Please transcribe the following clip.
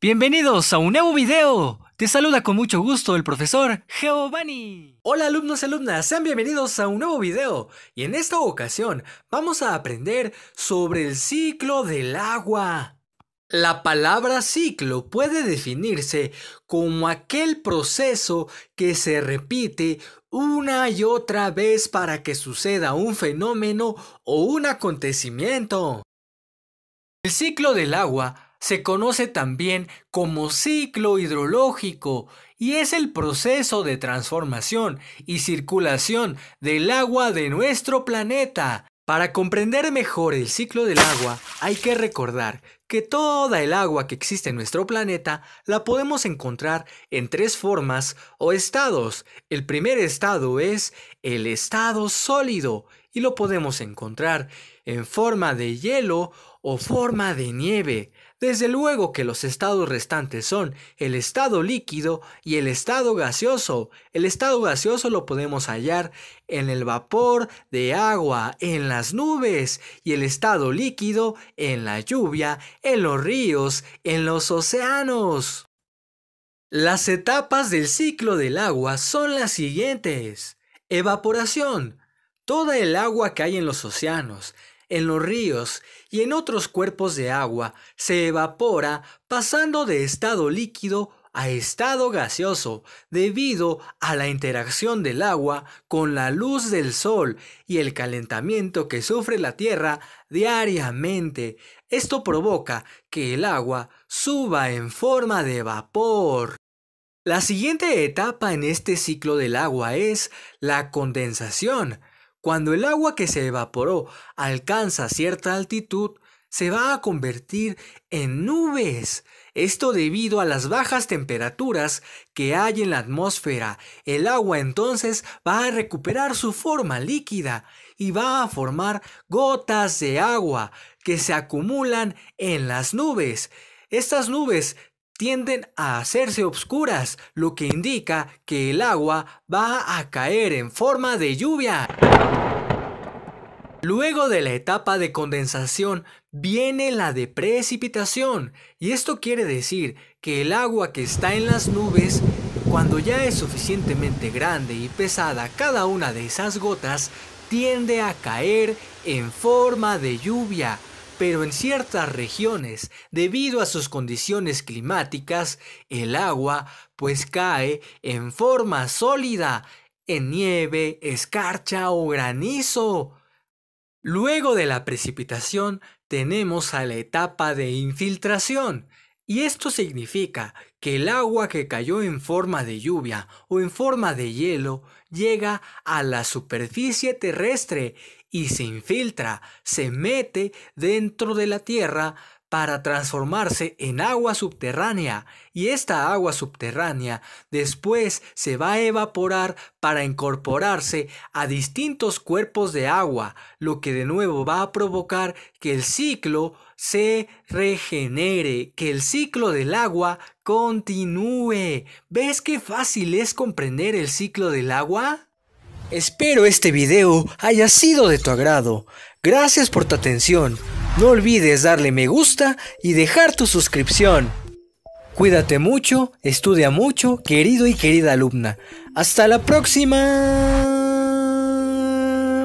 Bienvenidos a un nuevo video. Te saluda con mucho gusto el profesor Giovanni. Hola alumnos y alumnas, sean bienvenidos a un nuevo video. Y en esta ocasión vamos a aprender sobre el ciclo del agua. La palabra ciclo puede definirse como aquel proceso que se repite una y otra vez para que suceda un fenómeno o un acontecimiento. El ciclo del agua se conoce también como ciclo hidrológico y es el proceso de transformación y circulación del agua de nuestro planeta. Para comprender mejor el ciclo del agua, hay que recordar que toda el agua que existe en nuestro planeta la podemos encontrar en tres formas o estados. El primer estado es el estado sólido y lo podemos encontrar en forma de hielo o forma de nieve. Desde luego que los estados restantes son el estado líquido y el estado gaseoso. El estado gaseoso lo podemos hallar en el vapor de agua, en las nubes, y el estado líquido en la lluvia, en los ríos, en los océanos. Las etapas del ciclo del agua son las siguientes. Evaporación. Toda el agua que hay en los océanos, en los ríos y en otros cuerpos de agua, se evapora pasando de estado líquido a estado gaseoso debido a la interacción del agua con la luz del sol y el calentamiento que sufre la Tierra diariamente. Esto provoca que el agua suba en forma de vapor. La siguiente etapa en este ciclo del agua es la condensación, cuando el agua que se evaporó alcanza cierta altitud, se va a convertir en nubes. Esto debido a las bajas temperaturas que hay en la atmósfera. El agua entonces va a recuperar su forma líquida y va a formar gotas de agua que se acumulan en las nubes. Estas nubes tienden a hacerse obscuras, lo que indica que el agua va a caer en forma de lluvia. Luego de la etapa de condensación viene la de precipitación y esto quiere decir que el agua que está en las nubes, cuando ya es suficientemente grande y pesada cada una de esas gotas, tiende a caer en forma de lluvia pero en ciertas regiones, debido a sus condiciones climáticas, el agua pues cae en forma sólida, en nieve, escarcha o granizo. Luego de la precipitación tenemos a la etapa de infiltración, y esto significa que el agua que cayó en forma de lluvia o en forma de hielo llega a la superficie terrestre y se infiltra, se mete dentro de la tierra para transformarse en agua subterránea y esta agua subterránea después se va a evaporar para incorporarse a distintos cuerpos de agua, lo que de nuevo va a provocar que el ciclo se regenere, que el ciclo del agua continúe. ¿Ves qué fácil es comprender el ciclo del agua? Espero este video haya sido de tu agrado. Gracias por tu atención. No olvides darle me gusta y dejar tu suscripción. Cuídate mucho, estudia mucho, querido y querida alumna. Hasta la próxima.